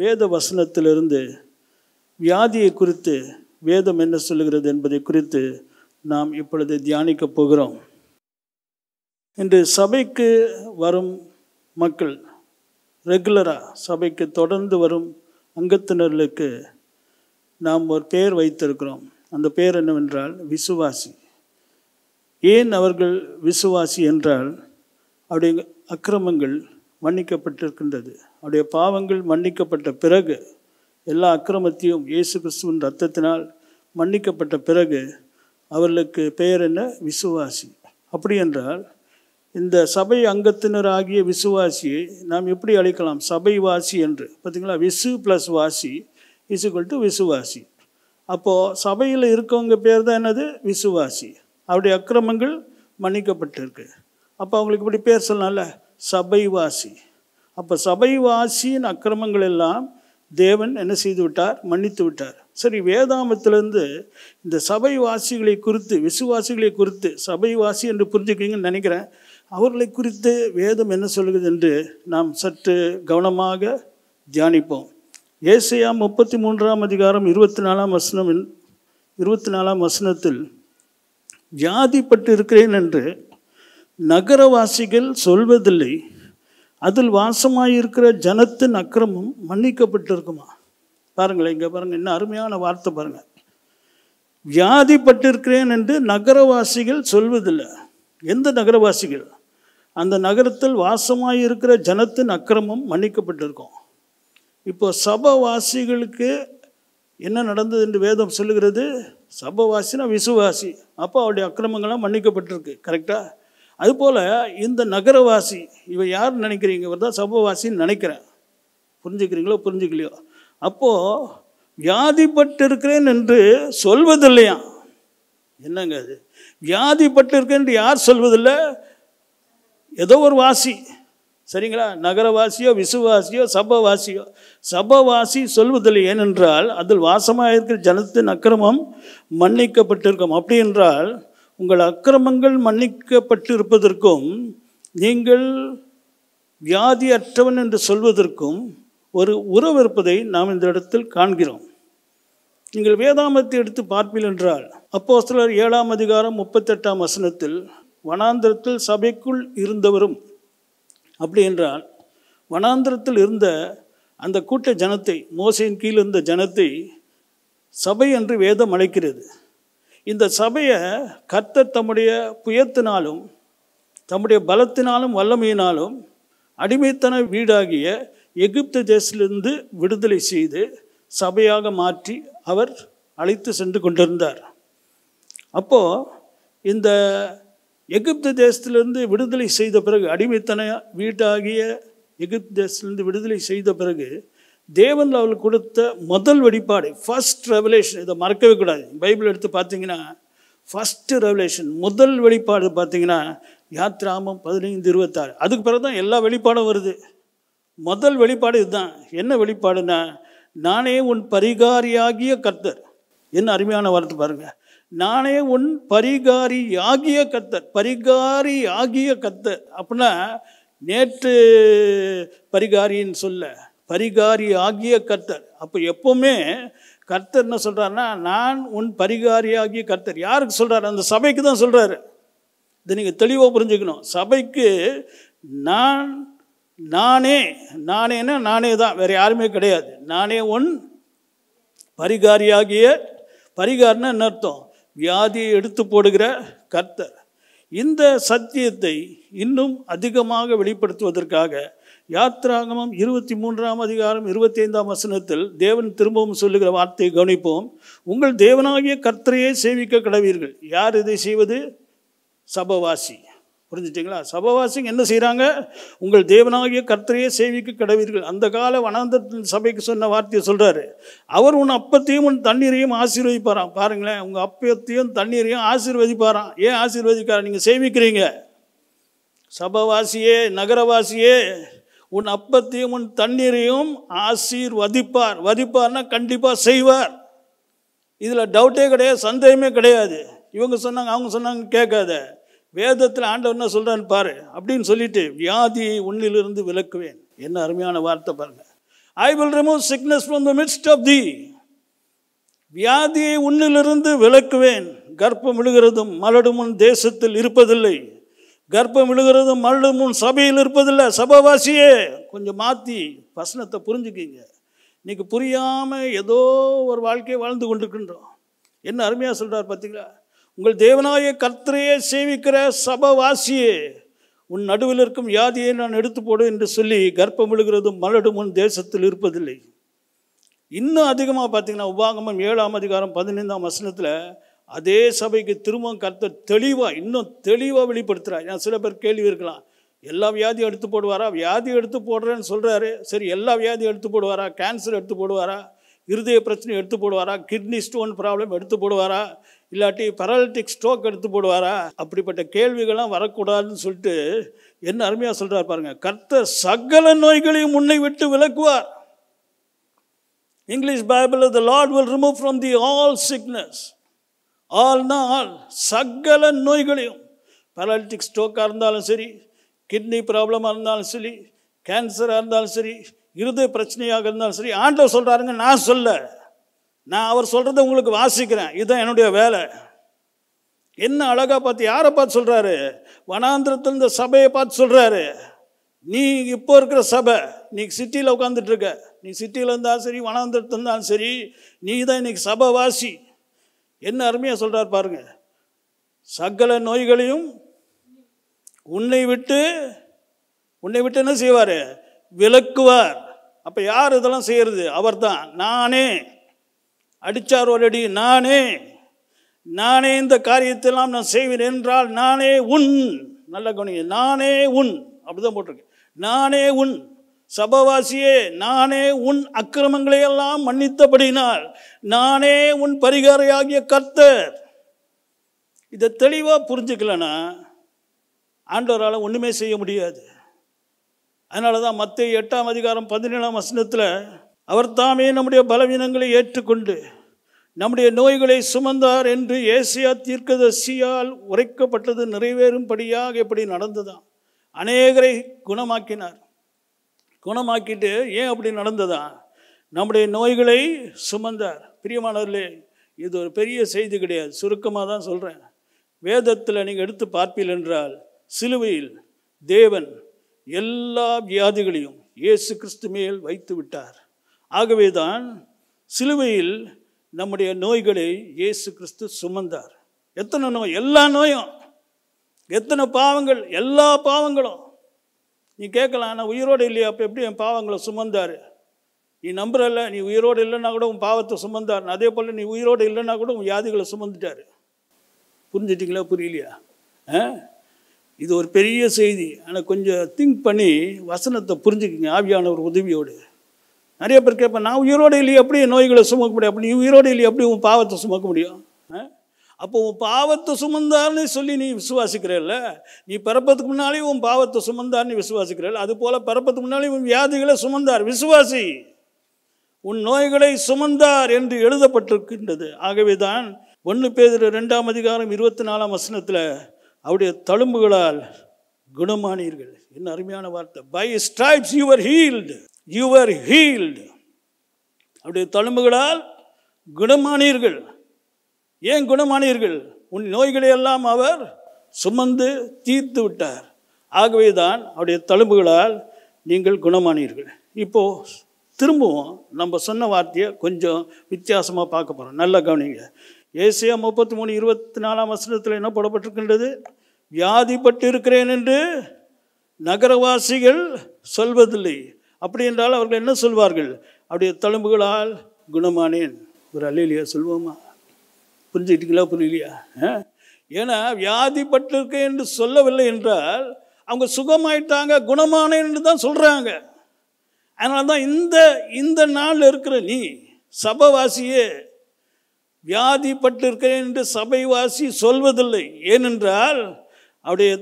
வேத வசனத்திலிருந்து வியாதியை குறித்து வேதம் என்ன சொல்லுகிறது என்பதை குறித்து நாம் இப்பொழுது தியானிக்க போகிறோம் இன்று சபைக்கு வரும் மக்கள் ரெகுலராக சபைக்கு தொடர்ந்து வரும் அங்கத்தினர்களுக்கு நாம் ஒரு பெயர் வைத்திருக்கிறோம் அந்த பெயர் என்னவென்றால் விசுவாசி ஏன் அவர்கள் விசுவாசி என்றால் அவருடைய அக்கிரமங்கள் மன்னிக்கப்பட்டிருக்கின்றது அவருடைய பாவங்கள் மன்னிக்கப்பட்ட பிறகு எல்லா அக்கிரமத்தையும் இயேசு கிறிஸ்துவின் ரத்தத்தினால் மன்னிக்கப்பட்ட பிறகு அவர்களுக்கு பெயர் என்ன விசுவாசி அப்படி என்றால் இந்த சபை அங்கத்தினராகிய விசுவாசியை நாம் எப்படி அழைக்கலாம் சபை வாசி என்று பார்த்திங்களா விசு ப்ளஸ் வாசி இஸ் ஈக்குவல் டு விசுவாசி அப்போது சபையில் இருக்கவங்க பேர் தான் என்னது விசுவாசி அவருடைய அக்கிரமங்கள் மன்னிக்கப்பட்டிருக்கு அப்போ அவங்களுக்கு இப்படி பேர் சொல்லலாம்ல சபைவாசி அப்போ சபைவாசியின் அக்கிரமங்கள் எல்லாம் தேவன் என்ன செய்து விட்டார் மன்னித்து விட்டார் சரி வேதாமத்திலேருந்து இந்த சபை வாசிகளை குறித்து விசுவாசிகளை குறித்து சபை வாசி என்று புரிஞ்சுக்கிறீங்கன்னு நினைக்கிறேன் அவர்களை குறித்து வேதம் என்ன சொல்கிறது என்று நாம் சற்று கவனமாக தியானிப்போம் ஏசையா முப்பத்தி மூன்றாம் அதிகாரம் இருபத்தி நாலாம் வசனம் இருபத்தி நாலாம் வசனத்தில் வியாதிப்பட்டு இருக்கிறேன் என்று நகரவாசிகள் சொல்வதில்லை அதில் வாசமாயிருக்கிற ஜனத்தின் அக்கிரமம் மன்னிக்கப்பட்டிருக்குமா பாருங்களேன் இங்கே பாருங்கள் இன்னும் அருமையான வார்த்தை பாருங்கள் வியாதிப்பட்டிருக்கிறேன் என்று நகரவாசிகள் சொல்வதில்லை எந்த நகரவாசிகள் அந்த நகரத்தில் வாசமாயிருக்கிற ஜனத்தின் அக்கிரமம் மன்னிக்கப்பட்டிருக்கும் இப்போ சபவாசிகளுக்கு என்ன நடந்தது என்று வேதம் சொல்லுகிறது சபவாசினா விசுவாசி அப்போ அவருடைய அக்கிரமங்கள்லாம் மன்னிக்கப்பட்டிருக்கு கரெக்டாக அதுபோல் இந்த நகரவாசி இவ யார் நினைக்கிறீங்க இவர் தான் சபவாசின்னு நினைக்கிறேன் புரிஞ்சுக்கிறீங்களோ புரிஞ்சுக்கலையோ அப்போது வியாதிப்பட்டு இருக்கிறேன் என்று சொல்வதில்லையா என்னங்க அது வியாதிப்பட்டு இருக்கேன் என்று யார் சொல்வதில்லை ஏதோ ஒரு வாசி சரிங்களா நகரவாசியோ விசுவாசியோ சபவாசியோ சபவாசி சொல்வதில்லை ஏனென்றால் அதில் வாசமாக இருக்கிற ஜனத்தின் அக்கிரமம் மன்னிக்கப்பட்டிருக்கும் அப்படி என்றால் உங்கள் அக்கிரமங்கள் மன்னிக்கப்பட்டு இருப்பதற்கும் நீங்கள் வியாதி அற்றவன் என்று சொல்வதற்கும் ஒரு உறவு இருப்பதை நாம் இந்த இடத்தில் காண்கிறோம் நீங்கள் வேதாமத்தை எடுத்து பார்ப்பீர்கள் என்றால் அப்போ சிலர் ஏழாம் அதிகாரம் முப்பத்தெட்டாம் வசனத்தில் வனாந்திரத்தில் சபைக்குள் இருந்தவரும் அப்படி என்றால் வனாந்திரத்தில் இருந்த அந்த கூட்ட ஜனத்தை மோசையின் கீழ் இருந்த ஜனத்தை சபை என்று வேதம் அழைக்கிறது இந்த சபையை கர்த்தர் தம்முடைய புயத்தினாலும் தம்முடைய பலத்தினாலும் வல்லமையினாலும் அடிமைத்தன வீடாகிய எகிப்து தேசத்திலிருந்து விடுதலை செய்து சபையாக மாற்றி அவர் அழைத்து சென்று கொண்டிருந்தார் அப்போது இந்த எகிப்து தேசத்திலிருந்து விடுதலை செய்த பிறகு அடிமைத்தன வீடாகிய எகிப்து தேசத்திலிருந்து விடுதலை செய்த பிறகு தேவன் அவளுக்கு கொடுத்த முதல் வெளிப்பாடு ஃபஸ்ட் ரெவலேஷன் இதை மறக்கவே கூடாது பைபிள் எடுத்து பார்த்தீங்கன்னா ஃபஸ்ட்டு ரெவலேஷன் முதல் வெளிப்பாடு பார்த்தீங்கன்னா யாத்ராமம் பதினைந்து இருபத்தாறு அதுக்கு பிறகு தான் எல்லா வெளிப்பாடும் வருது முதல் வெளிப்பாடு இதுதான் என்ன வெளிப்பாடுன்னா நானே உன் பரிகாரியாகிய கர்த்தர் என்ன அருமையான வார்த்தை பாருங்கள் நானே உன் பரிகாரி ஆகிய கத்தர் பரிகாரி ஆகிய கத்தர் அப்படின்னா நேற்று பரிகாரின்னு சொல்ல பரிகாரி ஆகிய கர்த்தர் அப்போ எப்போவுமே கர்த்தர் என்ன சொல்கிறாருன்னா நான் உன் பரிகாரி ஆகிய கர்த்தர் யாருக்கு சொல்கிறாரு அந்த சபைக்கு தான் சொல்கிறாரு இதை நீங்கள் தெளிவாக புரிஞ்சுக்கணும் சபைக்கு நான் நானே நானேன்னா நானே தான் வேறு யாருமே கிடையாது நானே உன் பரிகாரியாகிய பரிகாரன்னு என்ன அர்த்தம் வியாதியை எடுத்து போடுகிற கர்த்தர் இந்த சத்தியத்தை இன்னும் அதிகமாக வெளிப்படுத்துவதற்காக யாத்ராகமம் இருபத்தி மூன்றாம் அதிகாரம் இருபத்தி ஐந்தாம் வசனத்தில் தேவன் திரும்பவும் சொல்லுகிற வார்த்தையை கவனிப்போம் உங்கள் தேவனாகிய கர்த்தரையே சேவிக்க கடவீர்கள் யார் இதை செய்வது சபவாசி புரிஞ்சுட்டிங்களா சபவாசிங்க என்ன செய்கிறாங்க உங்கள் தேவனாகிய கர்த்தரையே சேவிக்க கிடவீர்கள் அந்த கால வனாந்தத்தின் சபைக்கு சொன்ன வார்த்தையை சொல்கிறாரு அவர் உன் அப்பத்தையும் உன் தண்ணீரையும் ஆசீர்வதிப்பாரான் பாருங்களேன் உங்கள் அப்பத்தையும் தண்ணீரையும் ஆசீர்வதிப்பாரான் ஏன் ஆசீர்வதிக்கார நீங்கள் சேவிக்கிறீங்க சபவாசியே நகரவாசியே உன் அப்பத்தையும் உன் தண்ணீரையும் ஆசீர் வதிப்பார் வதிப்பார்னா கண்டிப்பாக செய்வார் இதில் டவுட்டே கிடையாது சந்தேகமே கிடையாது இவங்க சொன்னாங்க அவங்க சொன்னாங்க கேட்காத வேதத்தில் ஆண்டவர் என்ன சொல்கிறான்னு பாரு அப்படின்னு சொல்லிட்டு வியாதியை உன்னிலிருந்து விளக்குவேன் என்ன அருமையான வார்த்தை பாருங்கள் I will remove sickness from the midst of the வியாதியை உன்னிலிருந்து விளக்குவேன் கர்ப்பம் விழுகிறதும் மலடும் உன் தேசத்தில் இருப்பதில்லை கர்ப்பம் விழுகிறது மறுபடியும் முன் சபையில் இருப்பதில்லை சபவாசியே கொஞ்சம் மாற்றி வசனத்தை புரிஞ்சுக்கிங்க இன்றைக்கி புரியாமல் ஏதோ ஒரு வாழ்க்கையை வாழ்ந்து கொண்டிருக்கின்றோம் என்ன அருமையாக சொல்கிறார் பார்த்தீங்களா உங்கள் தேவனாய கர்த்தரையே சேவிக்கிற சபவாசியே உன் நடுவில் இருக்கும் யாதியை நான் எடுத்து போடு என்று சொல்லி கர்ப்பம் விழுகிறதும் மலடும் உன் தேசத்தில் இருப்பதில்லை இன்னும் அதிகமாக பார்த்தீங்கன்னா உபாகமம் ஏழாம் அதிகாரம் பதினைந்தாம் வசனத்தில் அதே சபைக்கு திரும்பவும் கர்த்தர் தெளிவாக இன்னும் தெளிவாக வெளிப்படுத்துகிறார் நான் சில பேர் கேள்வி இருக்கலாம் எல்லா வியாதியும் எடுத்து போடுவாரா வியாதி எடுத்து போடுறேன்னு சொல்கிறாரு சரி எல்லா வியாதியும் எடுத்து போடுவாரா கேன்சர் எடுத்து போடுவாரா இருதய பிரச்சனை எடுத்து போடுவாரா கிட்னி ஸ்டோன் ப்ராப்ளம் எடுத்து போடுவாரா இல்லாட்டி பரலிட்டிக் ஸ்ட்ரோக் எடுத்து போடுவாரா அப்படிப்பட்ட கேள்விகள்லாம் வரக்கூடாதுன்னு சொல்லிட்டு என்ன அருமையாக சொல்கிறார் பாருங்கள் கர்த்தர் சகல நோய்களையும் முன்னை விட்டு விளக்குவார் English Bible the Lord will remove from the all sickness ஆள்னா ஆள் சகல நோய்களையும் பேரலிட்டிக் ஸ்ட்ரோக்காக இருந்தாலும் சரி கிட்னி ப்ராப்ளமாக இருந்தாலும் சரி கேன்சராக இருந்தாலும் சரி இருதய பிரச்சனையாக இருந்தாலும் சரி ஆண்டவர் சொல்கிறாருங்க நான் சொல்ல நான் அவர் சொல்கிறத உங்களுக்கு வாசிக்கிறேன் இதுதான் என்னுடைய வேலை என்ன அழகாக பார்த்து யாரை பார்த்து சொல்கிறாரு வனாந்திரத்தில் இந்த சபையை பார்த்து சொல்கிறாரு நீ இப்போ இருக்கிற சபை நீ சிட்டியில் உட்காந்துட்ருக்க நீ சிட்டியில் இருந்தாலும் சரி வனாந்திரத்தில் இருந்தாலும் சரி நீ தான் இன்றைக்கி சபை வாசி என்ன அருமையாக சொல்கிறார் பாருங்க சகல நோய்களையும் உன்னை விட்டு உன்னை விட்டு என்ன செய்வார் விளக்குவார் அப்போ யார் இதெல்லாம் செய்கிறது அவர் தான் நானே அடித்தார் ஒரடி அடி நானே நானே இந்த காரியத்தெல்லாம் நான் செய்வேன் என்றால் நானே உன் நல்ல கவனிங்க நானே உன் அப்படிதான் போட்டிருக்கேன் நானே உன் சபவாசியே நானே உன் அக்கிரமங்களையெல்லாம் மன்னித்தபடினால் நானே உன் பரிகாரையாகிய கர்த்தர் இதை தெளிவாக புரிஞ்சுக்கலன்னா ஆண்டவரால் ஒன்றுமே செய்ய முடியாது அதனால தான் மற்ற எட்டாம் அதிகாரம் பதினேழாம் வசனத்தில் அவர் தாமே நம்முடைய பலவீனங்களை ஏற்றுக்கொண்டு நம்முடைய நோய்களை சுமந்தார் என்று ஏசியா தீர்க்கதர்சியால் உரைக்கப்பட்டது நிறைவேறும்படியாக எப்படி நடந்ததாம் அநேகரை குணமாக்கினார் குணமாக்கிட்டு ஏன் அப்படி நடந்ததா நம்முடைய நோய்களை சுமந்தார் பிரியமானவர்களே இது ஒரு பெரிய செய்தி கிடையாது சுருக்கமாக தான் சொல்கிறேன் வேதத்தில் நீங்கள் எடுத்து பார்ப்பீர்கள் என்றால் சிலுவையில் தேவன் எல்லா வியாதிகளையும் இயேசு கிறிஸ்து மேல் வைத்து விட்டார் ஆகவே தான் சிலுவையில் நம்முடைய நோய்களை இயேசு கிறிஸ்து சுமந்தார் எத்தனை நோய் எல்லா நோயும் எத்தனை பாவங்கள் எல்லா பாவங்களும் நீ கேட்கலாம் ஆனால் உயிரோடு இல்லையா அப்போ எப்படி என் பாவங்களை சுமந்தார் நீ நம்புறல நீ உயிரோடு இல்லைன்னா கூட உன் பாவத்தை சுமந்தார் அதே போல் நீ உயிரோடு இல்லைன்னா கூட உன் வியாதிகளை சுமந்துட்டார் புரிஞ்சிட்டிங்களா புரியலையா இது ஒரு பெரிய செய்தி ஆனால் கொஞ்சம் திங்க் பண்ணி வசனத்தை ஆவியான ஒரு உதவியோடு நிறைய பேர் கேட்பேன் நான் உயிரோடு இல்லையே எப்படி நோய்களை சுமக்க முடியும் அப்படி நீ உயிரோடு இல்லையே எப்படி உன் பாவத்தை சுமக்க முடியும் அப்போ உன் பாவத்தை சுமந்தார்னு சொல்லி நீ விசுவாசிக்கிறல்ல நீ பிறப்பதுக்கு முன்னாலே உன் பாவத்தை சுமந்தார்னு விசுவாசிக்கிறல்ல அது போல் பிறப்பதுக்கு முன்னாலே உன் வியாதிகளை சுமந்தார் விசுவாசி உன் நோய்களை சுமந்தார் என்று எழுதப்பட்டிருக்கின்றது ஆகவே தான் ஒன்று பேர் ரெண்டாம் அதிகாரம் இருபத்தி நாலாம் வசனத்தில் அவருடைய தழும்புகளால் குணமானீர்கள் என்ன அருமையான வார்த்தை by stripes your healed your healed அவருடைய தழும்புகளால் குணமானீர்கள் ஏன் குணமானீர்கள் உன் நோய்களை எல்லாம் அவர் சுமந்து தீர்த்து விட்டார் ஆகவே தான் அவருடைய தழும்புகளால் நீங்கள் குணமானீர்கள் இப்போது திரும்பவும் நம்ம சொன்ன வார்த்தையை கொஞ்சம் வித்தியாசமாக பார்க்க போகிறோம் நல்லா கவனிங்க ஏசியா முப்பத்தி மூணு இருபத்தி நாலாம் வசனத்தில் என்ன போடப்பட்டிருக்கின்றது வியாதிப்பட்டு இருக்கிறேன் என்று நகரவாசிகள் சொல்வதில்லை அப்படி என்றால் அவர்கள் என்ன சொல்வார்கள் அப்படியே தழும்புகளால் குணமானேன் ஒரு அலையிலேயே சொல்வோமா புரிஞ்சுக்கிட்டீங்களா புரியலையா ஏன்னா வியாதிப்பட்டிருக்கேன் என்று சொல்லவில்லை என்றால் அவங்க சுகமாயிட்டாங்க குணமான என்று தான் சொல்கிறாங்க அதனால தான் இந்த இந்த நாள் இருக்கிற நீ சபவாசியே வியாதிப்பட்டிருக்கிறேன் என்று சபைவாசி சொல்வதில்லை ஏனென்றால் அவருடைய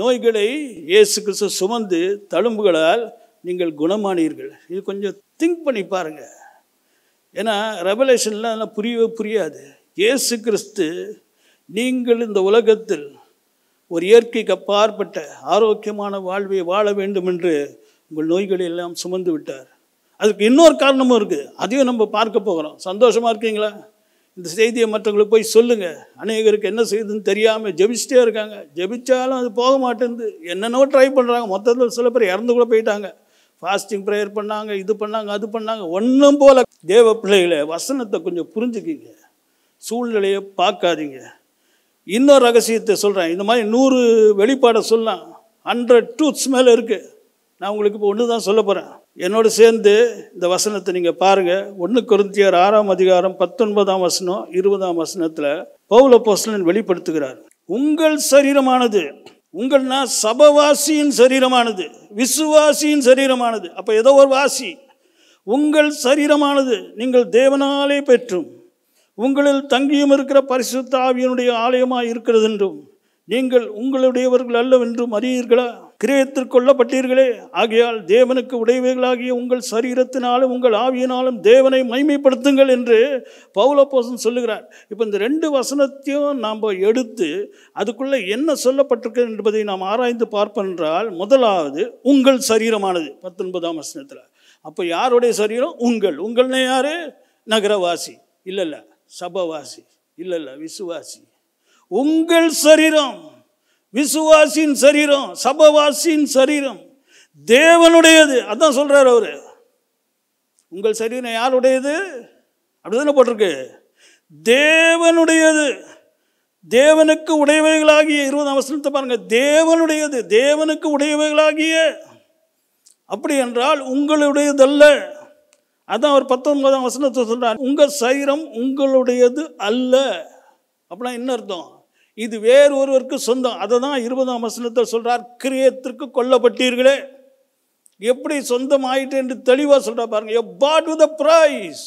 நோய்களை இயேசு கிறிஸ்து சுமந்து தழும்புகளால் நீங்கள் குணமானீர்கள் இது கொஞ்சம் திங்க் பண்ணி பாருங்கள் ஏன்னா ரெவலேஷன்லாம் அதெல்லாம் புரியவே புரியாது இயேசு கிறிஸ்து நீங்கள் இந்த உலகத்தில் ஒரு இயற்கைக்கு அப்பாற்பட்ட ஆரோக்கியமான வாழ்வை வாழ வேண்டும் என்று உங்கள் நோய்களை எல்லாம் சுமந்து விட்டார் அதுக்கு இன்னொரு காரணமும் இருக்குது அதையும் நம்ம பார்க்க போகிறோம் சந்தோஷமாக இருக்கீங்களா இந்த செய்தியை மற்றவங்களுக்கு போய் சொல்லுங்கள் அநேகருக்கு என்ன செய்யுதுன்னு தெரியாமல் ஜெபிச்சிட்டே இருக்காங்க ஜெபித்தாலும் அது போக மாட்டேங்குது என்னென்னவோ ட்ரை பண்ணுறாங்க மொத்தத்தில் சில பேர் இறந்து கூட போயிட்டாங்க ஃபாஸ்டிங் ப்ரேயர் பண்ணாங்க இது பண்ணாங்க அது பண்ணாங்க ஒன்றும் போல் தேவ பிள்ளைகளை வசனத்தை கொஞ்சம் புரிஞ்சுக்கிங்க சூழ்நிலையை பார்க்காதீங்க இன்னொரு ரகசியத்தை சொல்கிறேன் இந்த மாதிரி நூறு வெளிப்பாடை சொல்லலாம் ஹண்ட்ரட் டூத்ஸ் மேலே இருக்குது நான் உங்களுக்கு இப்போ ஒன்று தான் சொல்ல போகிறேன் என்னோடு சேர்ந்து இந்த வசனத்தை நீங்கள் பாருங்கள் ஒன்று குருந்தியார் ஆறாம் அதிகாரம் பத்தொன்பதாம் வசனம் இருபதாம் வசனத்தில் பௌல போஸ்லன் வெளிப்படுத்துகிறார் உங்கள் சரீரமானது உங்கள்னா சபவாசியின் சரீரமானது விசுவாசியின் சரீரமானது அப்போ ஏதோ ஒரு வாசி உங்கள் சரீரமானது நீங்கள் தேவனாலே பெற்றும் உங்களில் தங்கியும் இருக்கிற பரிசுத்த ஆவியனுடைய ஆலயமாக இருக்கிறது என்றும் நீங்கள் உங்களுடையவர்கள் அல்லவென்றும் அறியீர்களா கிரியத்தில் கொல்லப்பட்டீர்களே ஆகையால் தேவனுக்கு உடையவர்களாகிய உங்கள் சரீரத்தினாலும் உங்கள் ஆவியினாலும் தேவனை மைமைப்படுத்துங்கள் என்று பௌலப்போசன் சொல்லுகிறார் இப்போ இந்த ரெண்டு வசனத்தையும் நாம் எடுத்து அதுக்குள்ளே என்ன சொல்லப்பட்டிருக்கு என்பதை நாம் ஆராய்ந்து பார்ப்பென்றால் முதலாவது உங்கள் சரீரமானது பத்தொன்பதாம் வசனத்தில் அப்போ யாருடைய சரீரம் உங்கள் உங்கள்னே யார் நகரவாசி இல்லை இல்லை சபவாசி இல்லை இல்லை விசுவாசி உங்கள் சரீரம் விசுவாசின் சரீரம் சபவாசியின் சரீரம் தேவனுடையது அதான் சொல்கிறார் அவர் உங்கள் சரீரம் யாருடையது அப்படிதானே போட்டிருக்கு தேவனுடையது தேவனுக்கு உடையவைகளாகிய இருபதாம் அவசரத்தை பாருங்கள் தேவனுடையது தேவனுக்கு உடையவைகளாகிய அப்படி என்றால் உங்களுடையதல்ல அதான் அவர் பத்தொன்பதாம் வசனத்தை சொல்கிறார் உங்கள் சைரம் உங்களுடையது அல்ல அப்படின்னா என்ன அர்த்தம் இது வேறு ஒருவருக்கு சொந்தம் அதை தான் இருபதாம் வசனத்தை சொல்கிறார் கிரியத்திற்கு கொல்லப்பட்டீர்களே எப்படி சொந்தம் ஆயிட்டு என்று தெளிவாக சொல்கிறா பாருங்க bought with price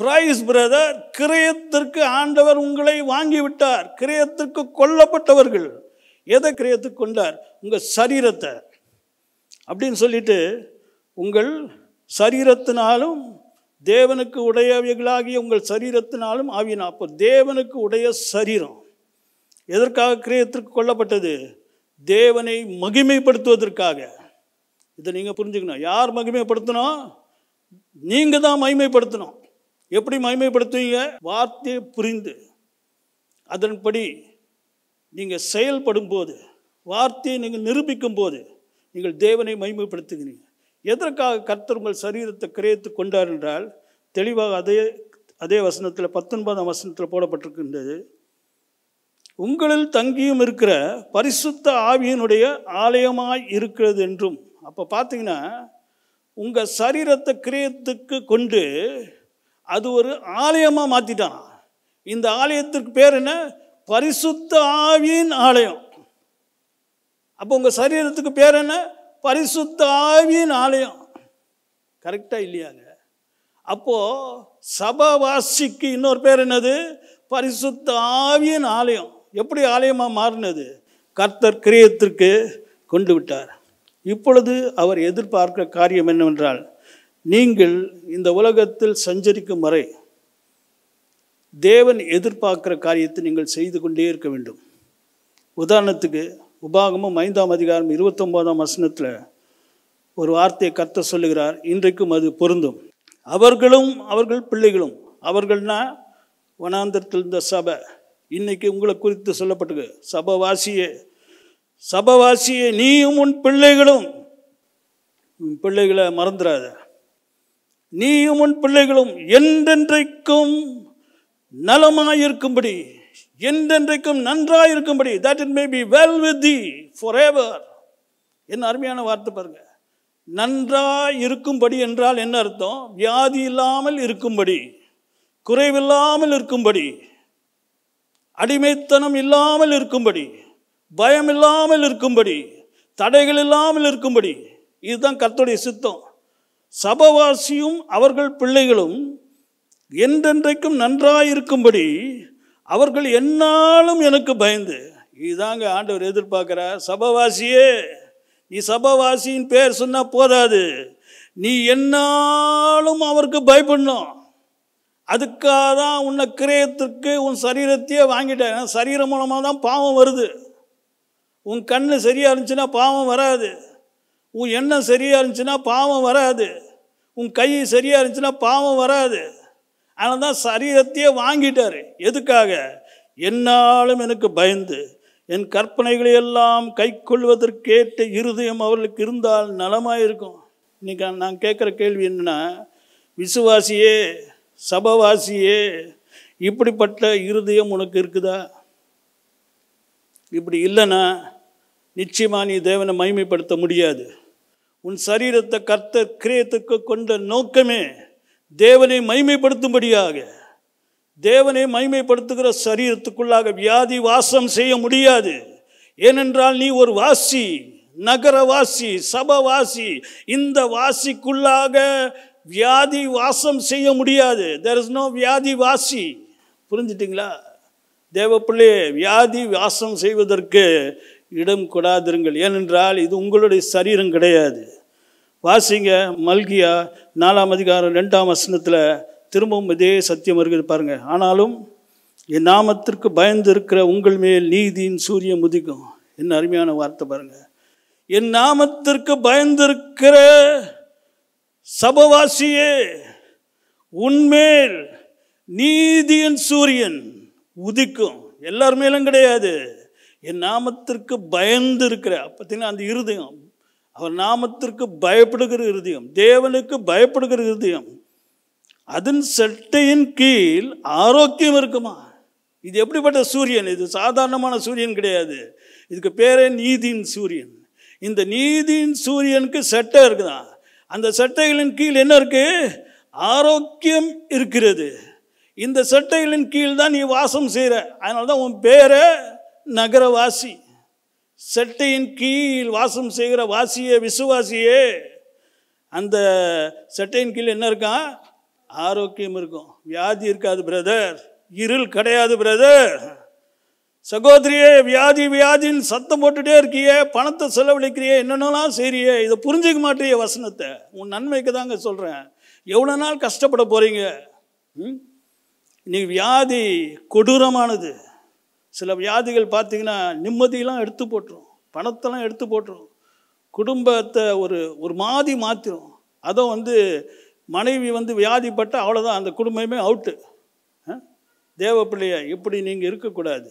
price brother கிரயத்திற்கு ஆண்டவர் உங்களை வாங்கிவிட்டார் கிரயத்திற்கு கொல்லப்பட்டவர்கள் எதை கிரயத்துக்கு கொண்டார் உங்கள் சரீரத்தை அப்படின்னு சொல்லிட்டு உங்கள் சரீரத்தினாலும் தேவனுக்கு உடையவைகளாகிய உங்கள் சரீரத்தினாலும் ஆவியினா அப்போ தேவனுக்கு உடைய சரீரம் எதற்காக கிரியத்திற்கு கொல்லப்பட்டது தேவனை மகிமைப்படுத்துவதற்காக இதை நீங்கள் புரிஞ்சுக்கணும் யார் மகிமைப்படுத்தணும் நீங்கள் தான் மகிமைப்படுத்தணும் எப்படி மகிமைப்படுத்துவீங்க வார்த்தையை புரிந்து அதன்படி நீங்கள் செயல்படும் போது வார்த்தையை நீங்கள் நிரூபிக்கும் போது நீங்கள் தேவனை மகிமைப்படுத்துகிறீங்க எதற்காக கர்த்தர் உங்கள் சரீரத்தை கிரேத்து கொண்டார் என்றால் தெளிவாக அதே அதே வசனத்தில் பத்தொன்பதாம் வசனத்தில் போடப்பட்டிருக்கின்றது உங்களில் தங்கியும் இருக்கிற பரிசுத்த ஆவியினுடைய ஆலயமாய் இருக்கிறது என்றும் அப்போ பார்த்தீங்கன்னா உங்கள் சரீரத்தை கிரியத்துக்கு கொண்டு அது ஒரு ஆலயமாக மாற்றிட்டான் இந்த ஆலயத்திற்கு பேர் என்ன பரிசுத்த ஆவியின் ஆலயம் அப்போ உங்கள் சரீரத்துக்கு பேர் என்ன பரிசுத்தாவின் ஆலயம் கரெக்டாக இல்லையாங்க அப்போது சபவாசிக்கு இன்னொரு பேர் என்னது பரிசுத்த ஆவியின் ஆலயம் எப்படி ஆலயமாக மாறினது கர்த்தர் கிரியத்திற்கு கொண்டு விட்டார் இப்பொழுது அவர் எதிர்பார்க்க காரியம் என்னவென்றால் நீங்கள் இந்த உலகத்தில் சஞ்சரிக்கும் வரை தேவன் எதிர்பார்க்கிற காரியத்தை நீங்கள் செய்து கொண்டே இருக்க வேண்டும் உதாரணத்துக்கு உபாகமும் ஐந்தாம் அதிகாரம் இருபத்தொம்போதாம் வசனத்தில் ஒரு வார்த்தையை கத்த சொல்லுகிறார் இன்றைக்கும் அது பொருந்தும் அவர்களும் அவர்கள் பிள்ளைகளும் அவர்கள்னா வனாந்தரத்தில் இருந்த சபை இன்னைக்கு உங்களை குறித்து சொல்லப்பட்டது சபவாசியே சபவாசியே நீயும் உன் பிள்ளைகளும் உன் பிள்ளைகளை மறந்துடாத நீயும் உன் பிள்ளைகளும் என்றென்றைக்கும் நலமாயிருக்கும்படி என்றென்றைக்கும் நன்றாக இருக்கும்படி that it may be well with the forever என்ன அருமையான வார்த்தை பாருங்க நன்றாக இருக்கும்படி என்றால் என்ன அர்த்தம் வியாதி இல்லாமல் இருக்கும்படி குறைவில்லாமல் இருக்கும்படி அடிமைத்தனம் இல்லாமல் இருக்கும்படி பயம் இல்லாமல் இருக்கும்படி தடைகள் இல்லாமல் இருக்கும்படி இதுதான் கத்தோடைய சித்தம் சபவாசியும் அவர்கள் பிள்ளைகளும் என்றென்றைக்கும் நன்றாயிருக்கும்படி அவர்கள் என்னாலும் எனக்கு பயந்து இதுதாங்க ஆண்டவர் எதிர்பார்க்குறார் சபவாசியே நீ சபவாசியின் பேர் சொன்னால் போதாது நீ என்னாலும் அவருக்கு பயப்படணும் அதுக்காக தான் உன்னை கிரயத்திற்கு உன் சரீரத்தையே வாங்கிட்டேன் சரீரம் மூலமாக தான் பாவம் வருது உன் கண்ணு சரியாக இருந்துச்சுன்னா பாவம் வராது உன் எண்ணம் சரியாக இருந்துச்சுன்னா பாவம் வராது உன் கை சரியாக இருந்துச்சுன்னா பாவம் வராது ஆனால் தான் சரீரத்தையே வாங்கிட்டார் எதுக்காக என்னாலும் எனக்கு பயந்து என் கற்பனைகளை எல்லாம் கை கொள்வதற்கேற்ற இருதயம் அவர்களுக்கு இருந்தால் நலமாக இருக்கும் இன்றைக்கி நான் கேட்குற கேள்வி என்னென்னா விசுவாசியே சபவாசியே இப்படிப்பட்ட இருதயம் உனக்கு இருக்குதா இப்படி இல்லைன்னா நிச்சயமாக நீ தேவனை மகிமைப்படுத்த முடியாது உன் சரீரத்தை கர்த்த கிரியத்துக்கு கொண்ட நோக்கமே தேவனை மைமைப்படுத்தும்படியாக தேவனை மைமைப்படுத்துகிற சரீரத்துக்குள்ளாக வியாதி வாசம் செய்ய முடியாது ஏனென்றால் நீ ஒரு வாசி நகரவாசி சபவாசி இந்த வாசிக்குள்ளாக வியாதி வாசம் செய்ய முடியாது தெர் இஸ் நோ வியாதி வாசி புரிஞ்சிட்டிங்களா தேவப்பிள்ளையே வியாதி வாசம் செய்வதற்கு இடம் கொடாதிருங்கள் ஏனென்றால் இது உங்களுடைய சரீரம் கிடையாது வாசிங்க மல்கியா நாலாம் அதிகாரம் ரெண்டாம் வசனத்தில் திரும்பவும் இதே சத்தியம் இருக்குது பாருங்கள் ஆனாலும் என் நாமத்திற்கு பயந்து இருக்கிற உங்கள் மேல் நீதியின் சூரியன் முதிக்கும் என்ன அருமையான வார்த்தை பாருங்கள் என் நாமத்திற்கு பயந்திருக்கிற சபவாசியே உன்மேல் நீதியின் சூரியன் உதிக்கும் எல்லார் மேலும் கிடையாது என் நாமத்திற்கு பயந்து இருக்கிற பார்த்தீங்கன்னா அந்த இருதயம் அவர் நாமத்திற்கு பயப்படுகிற இருதயம் தேவனுக்கு பயப்படுகிற இருதயம் அதன் சட்டையின் கீழ் ஆரோக்கியம் இருக்குமா இது எப்படிப்பட்ட சூரியன் இது சாதாரணமான சூரியன் கிடையாது இதுக்கு பேரே நீதியின் சூரியன் இந்த நீதியின் சூரியனுக்கு சட்டை இருக்குதா அந்த சட்டைகளின் கீழ் என்ன இருக்கு ஆரோக்கியம் இருக்கிறது இந்த சட்டைகளின் கீழ் தான் நீ வாசம் செய்கிற அதனால தான் உன் பேரை நகரவாசி செட்டையின் கீழ் வாசம் செய்கிற வாசியே விசுவாசியே அந்த செட்டையின் கீழ் என்ன இருக்கான் ஆரோக்கியம் இருக்கும் வியாதி இருக்காது பிரதர் இருள் கிடையாது பிரதர் சகோதரியே வியாதி வியாதின்னு சத்தம் போட்டுகிட்டே இருக்கியே பணத்தை செலவழிக்கிறியே என்னென்னலாம் செய்கிறியே இதை புரிஞ்சிக்க மாட்டேயே வசனத்தை உன் நன்மைக்கு தாங்க சொல்கிறேன் எவ்வளோ நாள் கஷ்டப்பட போகிறீங்க ம் இன்னைக்கு வியாதி கொடூரமானது சில வியாதிகள் பார்த்திங்கன்னா நிம்மதியெலாம் எடுத்து போட்டுரும் பணத்தெல்லாம் எடுத்து போட்டுரும் குடும்பத்தை ஒரு ஒரு மாதிரி மாற்றிடும் அதை வந்து மனைவி வந்து வியாதிப்பட்டால் அவ்வளோதான் அந்த குடும்பமே அவுட்டு தேவ பிள்ளைய இப்படி நீங்கள் இருக்கக்கூடாது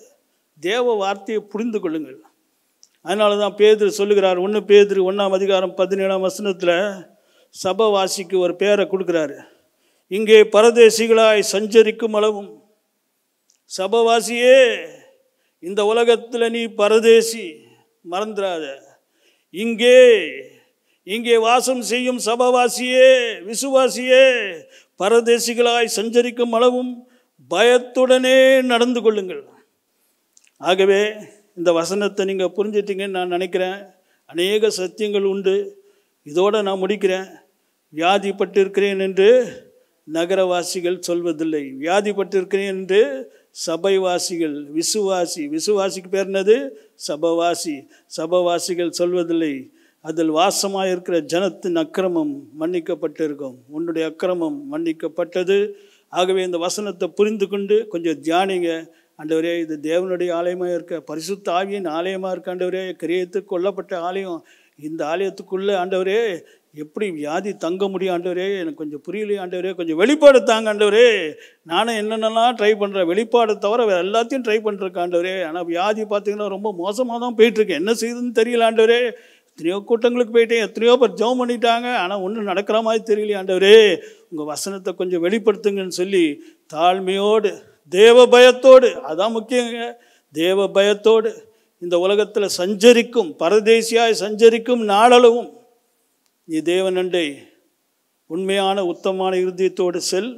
தேவ வார்த்தையை புரிந்து கொள்ளுங்கள் அதனால தான் பேதர் சொல்லுகிறார் ஒன்று பேதர் ஒன்றாம் அதிகாரம் பதினேழாம் வசனத்தில் சபவாசிக்கு ஒரு பேரை கொடுக்குறாரு இங்கே பரதேசிகளாய் சஞ்சரிக்கும் அளவும் சபவாசியே இந்த உலகத்தில் நீ பரதேசி மறந்துடாத இங்கே இங்கே வாசம் செய்யும் சபவாசியே விசுவாசியே பரதேசிகளாய் சஞ்சரிக்கும் அளவும் பயத்துடனே நடந்து கொள்ளுங்கள் ஆகவே இந்த வசனத்தை நீங்கள் புரிஞ்சிட்டிங்கன்னு நான் நினைக்கிறேன் அநேக சத்தியங்கள் உண்டு இதோடு நான் முடிக்கிறேன் வியாதிப்பட்டிருக்கிறேன் என்று நகரவாசிகள் சொல்வதில்லை வியாதிப்பட்டிருக்கிறேன் என்று சபைவாசிகள் விசுவாசி விசுவாசிக்கு பேர் என்னது சபவாசி சபவாசிகள் சொல்வதில்லை அதில் வாசமாக இருக்கிற ஜனத்தின் அக்கிரமம் மன்னிக்கப்பட்டிருக்கும் உன்னுடைய அக்கிரமம் மன்னிக்கப்பட்டது ஆகவே இந்த வசனத்தை புரிந்து கொண்டு கொஞ்சம் தியானிங்க அண்டவரே இது தேவனுடைய ஆலயமாக இருக்க பரிசுத்த ஆவியின் ஆலயமாக இருக்க ஆண்டவரே கிரியத்துக்கு கொல்லப்பட்ட ஆலயம் இந்த ஆலயத்துக்குள்ளே ஆண்டவரே எப்படி வியாதி தங்க முடியும் ஆண்டவரே எனக்கு கொஞ்சம் புரியலையே ஆண்டவரே கொஞ்சம் வெளிப்பாடு தாங்க ஆண்டவரே நானும் என்னென்னலாம் ட்ரை பண்ணுறேன் வெளிப்பாடு தவிர வேறு எல்லாத்தையும் ட்ரை பண்ணுறேன் ஆண்டவரே ஆனால் வியாதி பார்த்திங்கன்னா ரொம்ப மோசமாக தான் போயிட்டுருக்கேன் என்ன செய்யுதுன்னு தெரியல ஆண்டவரே எத்தனையோ கூட்டங்களுக்கு போயிட்டேன் எத்தனையோ பேர் ஜோம் பண்ணிட்டாங்க ஆனால் ஒன்றும் நடக்கிற மாதிரி தெரியல ஆண்டவரே உங்கள் வசனத்தை கொஞ்சம் வெளிப்படுத்துங்கன்னு சொல்லி தாழ்மையோடு தேவ பயத்தோடு அதான் முக்கியங்க தேவ பயத்தோடு இந்த உலகத்தில் சஞ்சரிக்கும் பரதேசியாய் சஞ்சரிக்கும் நாளளவும் நீ தேவனண்டை உண்மையான உத்தமான இருதயத்தோடு செல்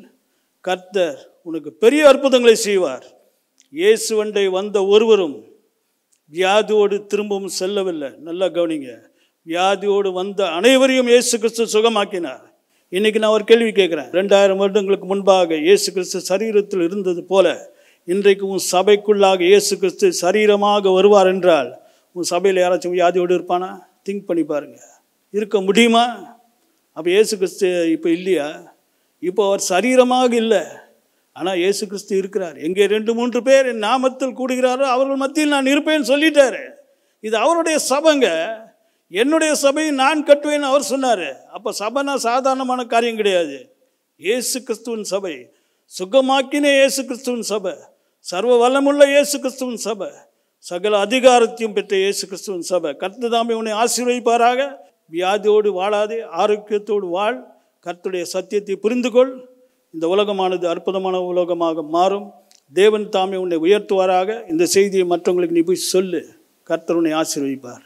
கர்த்தர் உனக்கு பெரிய அற்புதங்களை செய்வார் இயேசுவண்டை வந்த ஒருவரும் வியாதியோடு திரும்பவும் செல்லவில்லை நல்லா கவனிங்க வியாதியோடு வந்த அனைவரையும் இயேசு கிறிஸ்து சுகமாக்கினார் இன்றைக்கி நான் ஒரு கேள்வி கேட்குறேன் ரெண்டாயிரம் வருடங்களுக்கு முன்பாக இயேசு கிறிஸ்து சரீரத்தில் இருந்தது போல இன்றைக்கு உன் சபைக்குள்ளாக இயேசு கிறிஸ்து சரீரமாக வருவார் என்றால் உன் சபையில் யாராச்சும் வியாதியோடு இருப்பானா திங்க் பண்ணி பாருங்கள் இருக்க முடியுமா அப்போ இயேசு கிறிஸ்து இப்போ இல்லையா இப்போ அவர் சரீரமாக இல்லை ஆனால் இயேசு கிறிஸ்து இருக்கிறார் எங்கே ரெண்டு மூன்று பேர் என் நாமத்தில் கூடுகிறாரோ அவர்கள் மத்தியில் நான் இருப்பேன்னு சொல்லிட்டாரு இது அவருடைய சபைங்க என்னுடைய சபையை நான் கட்டுவேன்னு அவர் சொன்னார் அப்போ சபைனா சாதாரணமான காரியம் கிடையாது இயேசு கிறிஸ்துவின் சபை சுகமாக்கின இயேசு கிறிஸ்துவின் சபை சர்வ வல்லமுள்ள இயேசு கிறிஸ்துவின் சபை சகல அதிகாரத்தையும் பெற்ற இயேசு கிறிஸ்துவின் சபை கர்த்ததாமே உன்னை ஆசீர்வதிப்பாராக வியாதியோடு வாழாதே ஆரோக்கியத்தோடு வாழ் கர்த்துடைய சத்தியத்தை புரிந்து கொள் இந்த உலகமானது அற்புதமான உலகமாக மாறும் தேவன் தாமே உன்னை உயர்த்துவாராக இந்த செய்தியை மற்றவங்களுக்கு நீ போய் சொல்லு கர்த்தர் உன்னை ஆசீர்வதிப்பார்